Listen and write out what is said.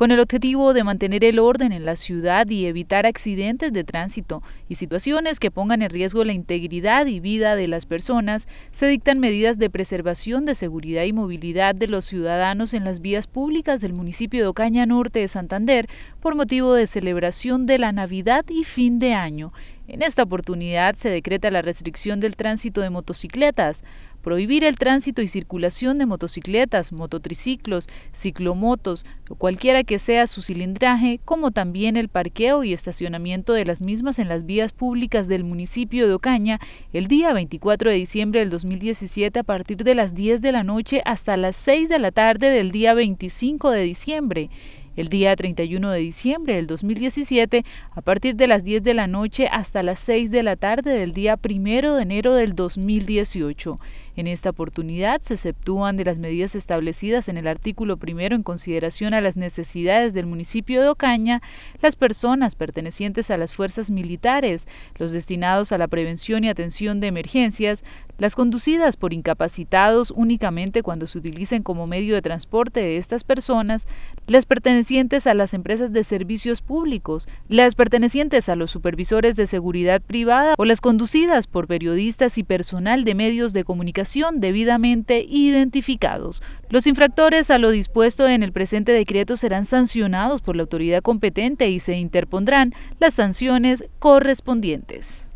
con el objetivo de mantener el orden en la ciudad y evitar accidentes de tránsito y situaciones que pongan en riesgo la integridad y vida de las personas, se dictan medidas de preservación de seguridad y movilidad de los ciudadanos en las vías públicas del municipio de Ocaña Norte de Santander por motivo de celebración de la Navidad y fin de año. En esta oportunidad se decreta la restricción del tránsito de motocicletas, prohibir el tránsito y circulación de motocicletas, mototriciclos, ciclomotos, o cualquiera que sea su cilindraje, como también el parqueo y estacionamiento de las mismas en las vías públicas del municipio de Ocaña el día 24 de diciembre del 2017 a partir de las 10 de la noche hasta las 6 de la tarde del día 25 de diciembre. El día 31 de diciembre del 2017, a partir de las 10 de la noche hasta las 6 de la tarde del día 1 de enero del 2018. En esta oportunidad se exceptúan de las medidas establecidas en el artículo primero en consideración a las necesidades del municipio de Ocaña las personas pertenecientes a las fuerzas militares, los destinados a la prevención y atención de emergencias, las conducidas por incapacitados únicamente cuando se utilicen como medio de transporte de estas personas, las pertenecientes a las empresas de servicios públicos, las pertenecientes a los supervisores de seguridad privada o las conducidas por periodistas y personal de medios de comunicación debidamente identificados. Los infractores a lo dispuesto en el presente decreto serán sancionados por la autoridad competente y se interpondrán las sanciones correspondientes.